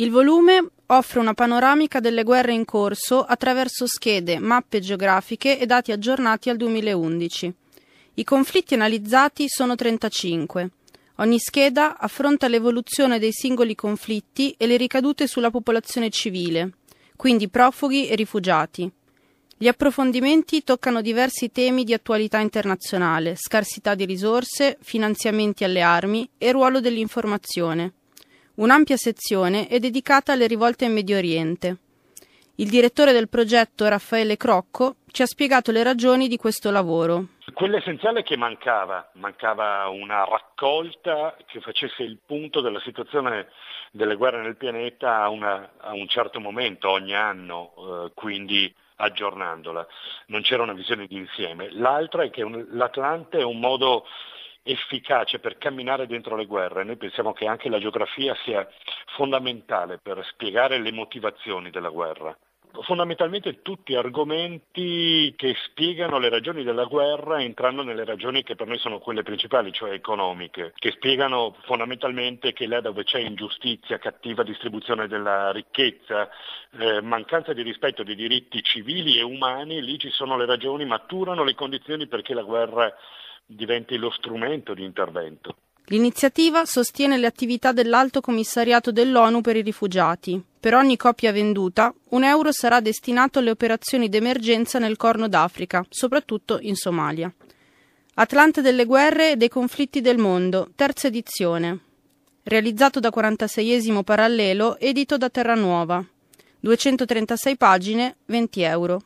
Il volume offre una panoramica delle guerre in corso attraverso schede, mappe geografiche e dati aggiornati al 2011. I conflitti analizzati sono 35. Ogni scheda affronta l'evoluzione dei singoli conflitti e le ricadute sulla popolazione civile, quindi profughi e rifugiati. Gli approfondimenti toccano diversi temi di attualità internazionale, scarsità di risorse, finanziamenti alle armi e ruolo dell'informazione. Un'ampia sezione è dedicata alle rivolte in Medio Oriente. Il direttore del progetto Raffaele Crocco ci ha spiegato le ragioni di questo lavoro. Quello essenziale che mancava, mancava una raccolta che facesse il punto della situazione delle guerre nel pianeta a, una, a un certo momento, ogni anno, eh, quindi aggiornandola. Non c'era una visione di insieme. L'altra è che un, l'Atlante è un modo efficace per camminare dentro le guerre. Noi pensiamo che anche la geografia sia fondamentale per spiegare le motivazioni della guerra fondamentalmente tutti argomenti che spiegano le ragioni della guerra entrando nelle ragioni che per noi sono quelle principali, cioè economiche, che spiegano fondamentalmente che là dove c'è ingiustizia, cattiva distribuzione della ricchezza, eh, mancanza di rispetto dei diritti civili e umani, lì ci sono le ragioni, maturano le condizioni perché la guerra diventi lo strumento di intervento. L'iniziativa sostiene le attività dell'Alto Commissariato dell'ONU per i rifugiati. Per ogni coppia venduta, un euro sarà destinato alle operazioni d'emergenza nel Corno d'Africa, soprattutto in Somalia. Atlante delle guerre e dei conflitti del mondo, terza edizione. Realizzato da 46 esimo parallelo, edito da Terranuova. 236 pagine, 20 euro.